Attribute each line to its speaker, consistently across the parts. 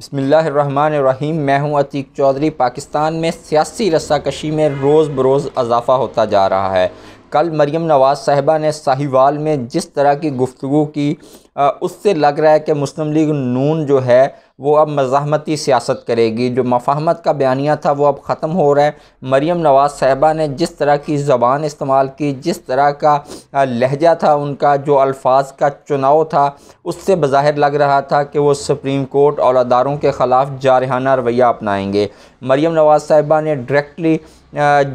Speaker 1: बसमीम मैं हूं अतीक चौधरी पाकिस्तान में सियासी रस्ाकशी में रोज़ बरोज़ अजाफ़ा होता जा रहा है कल मरीम नवाज़ साहिबा ने साहिवाल में जिस तरह की गुफ्तु की उससे लग रहा है कि मुस्लिम लीग नून जो है वो अब मज़ाती सियासत करेगी जो मफाहमत का बयानिया था वो अब ख़त्म हो रहा है मरीम नवाज़ साहबा ने जिस तरह की ज़बान इस्तेमाल की जिस तरह का लहजा था उनका जो अल्फाज का चुनाव था उससे बज़ाहिर लग रहा था कि वो सुप्रीम कोर्ट और अदारों के ख़िलाफ़ जारहाना रवैया अपनाएंगे मरीम नवाज़ साहबा ने डायरेक्टली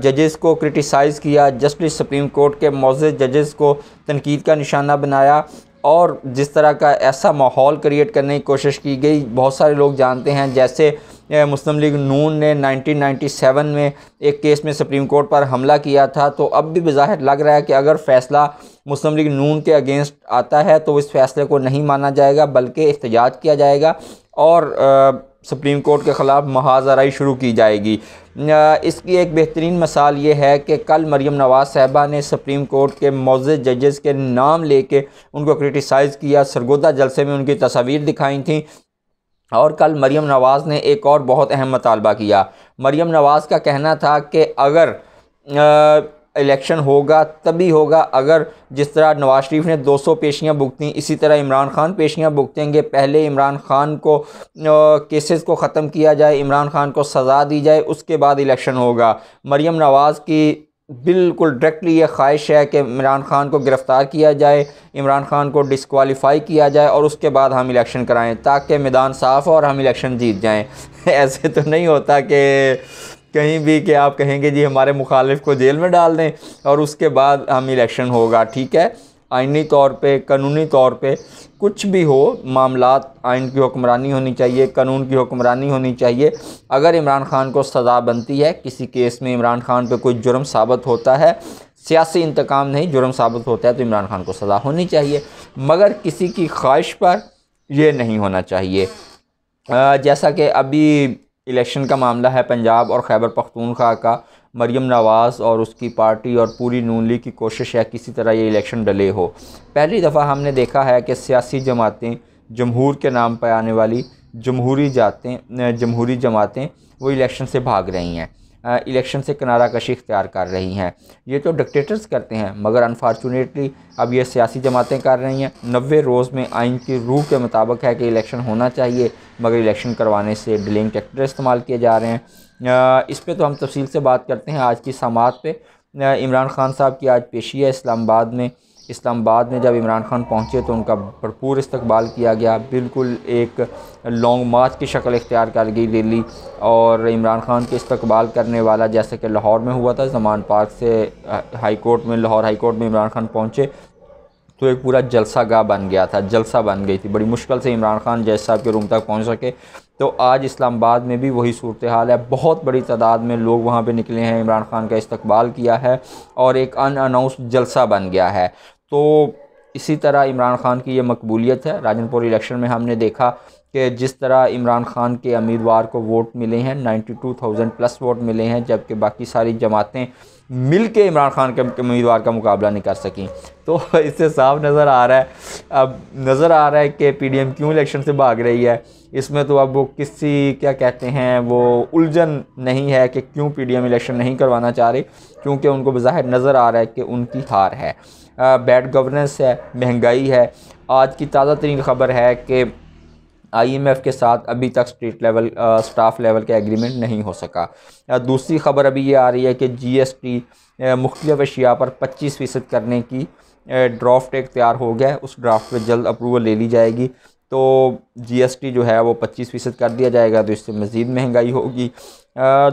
Speaker 1: जजेस को क्रिटिसाइज़ किया जस्टिस सुप्रीम कोर्ट के मौजे जजेस को तनकीद का निशाना बनाया और जिस तरह का ऐसा माहौल क्रिएट करने की कोशिश की गई बहुत सारे लोग जानते हैं जैसे मुस्लिम लीग नून ने 1997 में एक केस में सुप्रीम कोर्ट पर हमला किया था तो अब भी बज़ाहिर लग रहा है कि अगर फ़ैसला मुस्लिम लीग नून के अगेंस्ट आता है तो इस फैसले को नहीं माना जाएगा बल्कि एहतजाज किया जाएगा और सुप्रीम कोर्ट के ख़िलाफ़ महाजराई शुरू की जाएगी इसकी एक बेहतरीन मिसाल ये है कि कल मरीम नवाज़ साहबा ने सुप्रीम कोर्ट के मौजे जजेस के नाम लेके उनको क्रिटिसाइज़ किया सरगोदा जलसे में उनकी तस्वीर दिखाई थी और कल मरीम नवाज़ ने एक और बहुत अहम मतालबा किया मरीम नवाज़ का कहना था कि अगर आ, इलेक्शन होगा तभी होगा अगर जिस तरह नवाज शरीफ ने 200 पेशियाँ भुगतें इसी तरह इमरान खान पेशियाँ भुगतेंगे पहले इमरान खान को केसेस को ख़त्म किया जाए इमरान खान को सज़ा दी जाए उसके बाद इलेक्शन होगा मरीम नवाज़ की बिल्कुल डायरेक्टली ये ख्वाहिश है कि इमरान खान को गिरफ़्तार किया जाए इमरान खान को डिसकवालीफाई किया जाए और उसके बाद हम इलेक्शन कराएँ ताकि मैदान साफ़ हो और हम इलेक्शन जीत जाएँ ऐसे तो नहीं होता कि कहीं भी कि आप कहेंगे जी हमारे मुखालिफ को जेल में डाल दें और उसके बाद हम इलेक्शन होगा ठीक है आइनी तौर पे कानूनी तौर पे कुछ भी हो मामला आइन की हुक्मरानी होनी चाहिए कानून की हुक्मरानी होनी चाहिए अगर इमरान खान को सज़ा बनती है किसी केस में इमरान खान पे कोई जुर्म साबित होता है सियासी इंतकाम नहीं जुर्म साबित होता है तो इमरान खान को सज़ा होनी चाहिए मगर किसी की ख्वाहिश पर यह नहीं होना चाहिए जैसा कि अभी इलेक्शन का मामला है पंजाब और खैबर पख्तूनख्वा का मरियम नवाज़ और उसकी पार्टी और पूरी नून लीग की कोशिश है किसी तरह ये इलेक्शन डले हो पहली दफ़ा हमने देखा है कि सियासी जमातें जमहूर के नाम पर आने वाली जमहूरी जातें जमहूरी जमातें वो इलेक्शन से भाग रही हैं इलेक्शन से किनारा कशी इख्तियार कर रही हैं ये तो डिक्टेटर्स करते हैं मगर अनफॉर्चुनेटली अब ये सियासी जमातें कर रही हैं नबे रोज़ में आइन की रूह के मुताबिक है कि इलेक्शन होना चाहिए मगर इलेक्शन करवाने से डिलिंग ट्रैक्टर इस्तेमाल किए जा रहे हैं इस पर तो हम तफसील से बात करते हैं आज की समात पर इमरान खान साहब की आज पेशी है इस्लामाबाद में इस्लामाबाद में जब इमरान खान पहुँचे तो उनका भरपूर इस्तबाल किया गया बिल्कुल एक लॉन्ग मार्च की शक्ल इख्तियार कर गई दिल्ली और इमरान खान के इस्तबाल करने वाला जैसे कि लाहौर में हुआ था जमान पार्क से हाई कोर्ट में लाहौर हाई कोर्ट में इमरान खान पहुँचे तो एक पूरा जलसा गाह बन गया था जलसा बन गई थी बड़ी मुश्किल से इमरान खान जैस साहब के रूम तक पहुंच सके तो आज इस्लामाबाद में भी वही सूरत हाल है बहुत बड़ी तादाद में लोग वहाँ पे निकले हैं इमरान खान का इस्तबाल किया है और एक अन अनाउंस जलसा बन गया है तो इसी तरह इमरान खान की ये मकबूलियत है राजनपुर इलेक्शन में हमने देखा कि जिस तरह इमरान खान के उम्मीदवार को वोट मिले हैं 92,000 प्लस वोट मिले हैं जबकि बाकी सारी जमातें मिल के इमरान खान के उम्मीदवार का मुकाबला नहीं कर सकें तो इससे साफ नज़र आ रहा है अब नज़र आ रहा है कि पीडीएम क्यों इलेक्शन से भाग रही है इसमें तो अब वो किसी क्या कहते हैं वो उलझन नहीं है कि क्यों एम इलेक्शन नहीं करवाना चाह रही क्योंकि उनको बज़ाहिर नज़र आ रहा है कि उनकी हार है बैड गवर्नेंस है महंगाई है आज की ताज़ा तरीन खबर है कि आईएमएफ के साथ अभी तक स्टेट लेवल स्टाफ लेवल का एग्रीमेंट नहीं हो सका दूसरी खबर अभी ये आ रही है कि जीएसटी मुख्तलिफ अशिया पर पच्चीस फ़ीसद करने की ड्राफ्ट एक तैयार हो गया उस ड्राफ्ट में जल्द अप्रूवल ले ली जाएगी तो जीएसटी जो है वो पच्चीस फ़ीसद कर दिया जाएगा तो इससे मज़ीद महंगाई होगी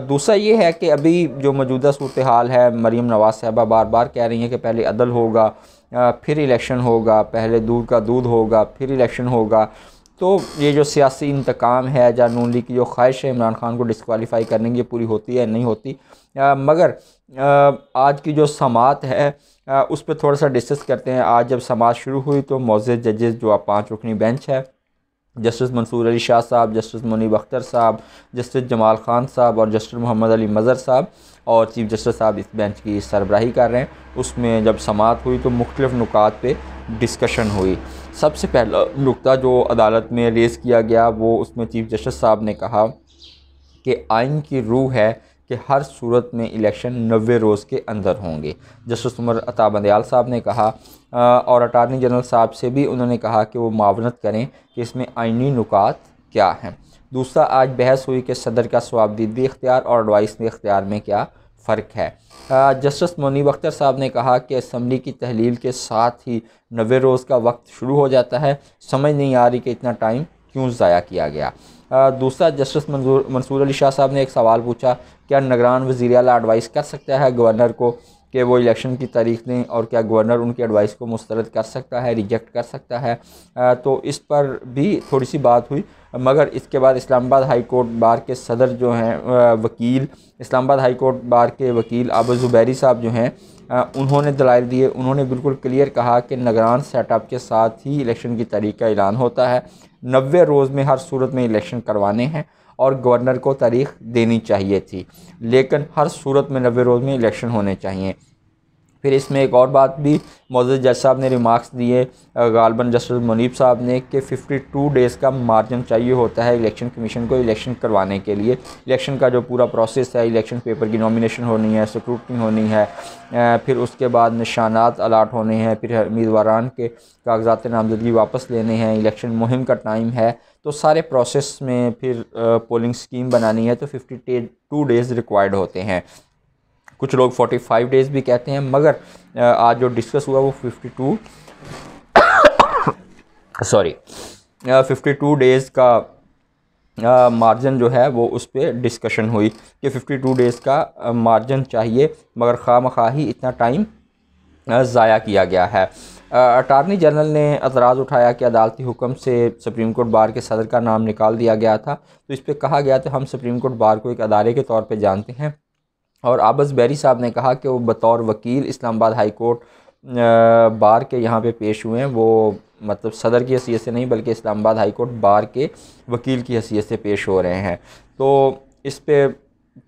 Speaker 1: दूसरा ये है कि अभी जो मौजूदा सूरत हाल है मरीम नवाज साहबा बार बार कह रही हैं कि पहले अदल होगा फिर इलेक्शन होगा पहले दूध का दूध होगा फिर इलेक्शन होगा तो ये जो सियासी इंतकाम है या नून लीग की जो ख्वाहिश है इमरान खान को डिसकवालीफाई करने की पूरी होती है नहीं होती आ, मगर आ, आज की जो समात है आ, उस पर थोड़ा सा डिस्कस करते हैं आज जब समात शुरू हुई तो मौजे जजेस जो आप पाँच रुकनी बेंच है जस्टिस मंसूर अली शाह साहब जस्टिस मुनीब अख्तर साहब जस्टिस जमाल खान साहब और जस्टिस मोहम्मद अली मज़र साहब और चीफ जस्टिस साहब इस बेंच की सरबराही कर रहे हैं उसमें जब समात हुई तो मुख्तलिफ़ नुकात पर डिस्कशन हुई सबसे पहला नुकता जो अदालत में रेस किया गया वो उसमें चीफ जस्टिस साहब ने कहा कि आइन की रूह है कि हर सूरत में इलेक्शन नबे रोज़ के अंदर होंगे जस्टिस उमर अताब अंदयाल साहब ने कहा और अटारनी जनरल साहब से भी उन्होंने कहा कि वो मावनत करें कि इसमें आइनी नुकात क्या हैं दूसरा आज बहस हुई कि सदर का स्वाबदीदी इख्तियार और एडवाइस ने इख्तियार में क्या फ़र्क है जस्टिस मुनीब अख्तर साहब ने कहा कि असम्बली की तहलील के साथ ही नवे रोज़ का वक्त शुरू हो जाता है समझ नहीं आ रही कि इतना टाइम क्यों ज़ाया किया गया आ, दूसरा जस्टिस मंजूर मंसूर अली शाह साहब ने एक सवाल पूछा क्या निगरान वजी अला एडवाइस कर सकता है गवर्नर को कि वो इलेक्शन की तारीख दें और क्या गवर्नर उनकी एडवाइस को मुस्तरद कर सकता है रिजेक्ट कर सकता है आ, तो इस पर भी थोड़ी सी बात हुई मगर इसके बाद इस्लामाबाद हाई कोर्ट बार के सदर जो हैं वकील इस्लामाबाद हाई कोर्ट बार के वकील आबू ज़ुबैरी साहब जो हैं उन्होंने दलाइल दिए उन्होंने बिल्कुल क्लियर कहा कि निगरान सेटअप के साथ ही इलेक्शन की तारीख का ऐलान होता है नबे रोज़ में हर सूरत में इलेक्शन करवाने हैं और गवर्नर को तारीख देनी चाहिए थी लेकिन हर सूरत में नबे रोज़ में इलेक्शन होने चाहिए फिर इसमें एक और बात भी मौजूद जज साहब ने रिमार्क्स दिए गालबन जस्टिस मुनीब साहब ने कि 52 डेज़ का मार्जिन चाहिए होता है इलेक्शन कमीशन को इलेक्शन करवाने के लिए इलेक्शन का जो पूरा प्रोसेस है इलेक्शन पेपर की नॉमिनेशन होनी है स्क्रूटनी होनी है फिर उसके बाद निशानात अलाट होने हैं फिर उम्मीदवारान के कागजात नामजदगी वापस लेने हैं इलेक्शन मुहिम का टाइम है तो सारे प्रोसेस में फिर पोलिंग स्कीम बनानी है तो फिफ्टी टू डेज़ रिक्वायर्ड होते हैं कुछ लोग 45 डेज़ भी कहते हैं मगर आज जो डिस्कस हुआ वो 52 सॉरी 52 डेज़ का मार्जिन जो है वो उस पर डिस्कशन हुई कि 52 डेज़ का मार्जिन चाहिए मगर खाम खा ही इतना टाइम ज़ाया किया गया है अटारनी जनरल ने अतराज़ उठाया कि अदालती हुक्म से सुप्रीम कोर्ट बार के सदर का नाम निकाल दिया गया था तो इस पर कहा गया तो हम सुप्रीम कोर्ट बार को एक अदारे के तौर पर जानते हैं और आबस बैरी साहब ने कहा कि वो बतौर वकील इस्लामाबाद हाई कोर्ट बार के यहाँ पे पेश हुए हैं वो मतलब सदर की हैसीत से नहीं बल्कि इस्लामाबाद हाई कोर्ट बार के वकील की हैसीत से पेश हो रहे हैं तो इस पर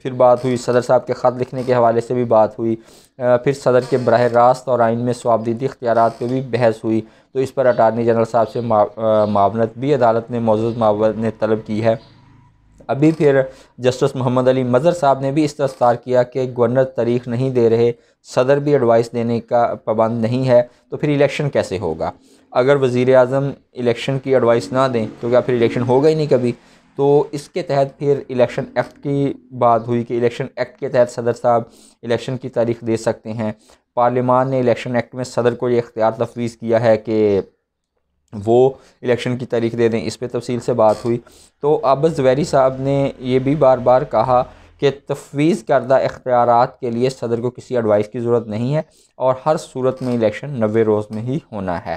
Speaker 1: फिर बात हुई सदर साहब के ख़त लिखने के हवाले से भी बात हुई फिर सदर के बरह रास्त और आइन में स्वाबदीदी इख्तियार पर भी बहस हुई तो इस पर अटारनी जनरल साहब से मावनत भी अदालत ने मौजूद मावनत तलब की है अभी फिर जस्टिस मोहम्मद अली मज़र साहब ने भी इस्तार किया कि गवर्नर तारीख नहीं दे रहे सदर भी एडवाइस देने का पाबंद नहीं है तो फिर इलेक्शन कैसे होगा अगर वज़ी अजम इलेक्शन की एडवाइस ना दें तो क्या फिर इलेक्शन होगा ही नहीं कभी तो इसके तहत फिर इलेक्शन एक्ट की बात हुई कि इलेक्शन एक्ट के तहत सदर साहब इलेक्शन की तारीख दे सकते हैं पार्लियामान ने इलेक्शन एक्ट में सदर को ये इख्तियार तफवीज़ किया है कि वो इलेक्शन की तारीख दे दें इस पर तफसील से बात हुई तो अब जवैरी साहब ने यह भी बार बार कहा कि तफवीज़ करदा इख्तियार के लिए सदर को किसी एडवाइस की ज़रूरत नहीं है और हर सूरत में इलेक्शन नबे रोज़ में ही होना है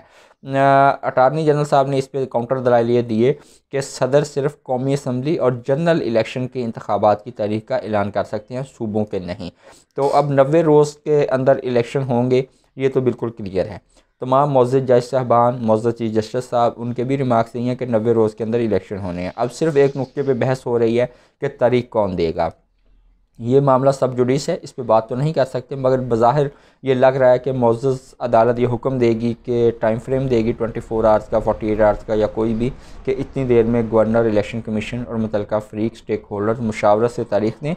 Speaker 1: अटारनी जनरल साहब ने इस पर काउंटर दलाई लिए दिए कि सदर सिर्फ कौमी असम्बली और जनरल इलेक्शन के इंतबात की तारीख का ऐलान कर सकते हैं सूबों के नहीं तो अब नबे रोज़ के अंदर इलेक्शन होंगे ये तो बिल्कुल क्लियर है तमाम मौजद जज साहबान मौजद चीफ जस्टिस साहब उनके भी रिमार्क्स यही हैं कि नबे रोज़ के अंदर इलेक्शन होने हैं अब सिर्फ एक नुक्ते पे बहस हो रही है कि तारीख कौन देगा ये मामला सब जुडिस है इस पर बात तो नहीं कर सकते मगर बाहर ये लग रहा है कि मौज़ अदालत ये हुक्म देगी कि टाइम फ्रेम देगी ट्वेंटी फ़ोर आवर्स का फोटी एट आवर्स का या कोई भी कि इतनी देर में गवर्नर इलेक्शन कमीशन और मुतल फ्रीक स्टेक होल्डर मुशावरत से तारीख दें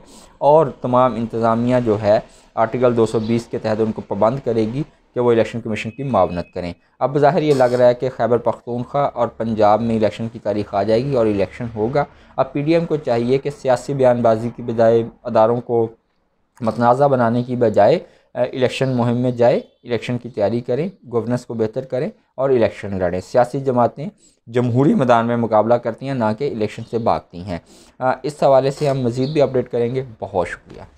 Speaker 1: और तमाम इंतज़ामिया जो है आर्टिकल 220 के तहत उनको पाबंद करेगी कि वो इलेक्शन कमीशन की मावनत करें अब ज़ाहिर ये लग रहा है कि खैबर पख्तूनख्वा और पंजाब में इलेक्शन की तारीख आ जाएगी और इलेक्शन होगा अब पी डी एम को चाहिए कि सियासी बयानबाजी की बजाय अदारों को मतनाज़ा बनाने की बजाय इलेक्शन मुहिम में जाए इलेक्शन की तैयारी करें गवर्नेंस को बेहतर करें और इलेक्शन लड़ें सियासी जमातें जमहूरी मैदान में मुकाबला करती हैं ना कि इलेक्शन से भागती हैं इस हवाले से हम मज़ीद भी अपडेट करेंगे बहुत शुक्रिया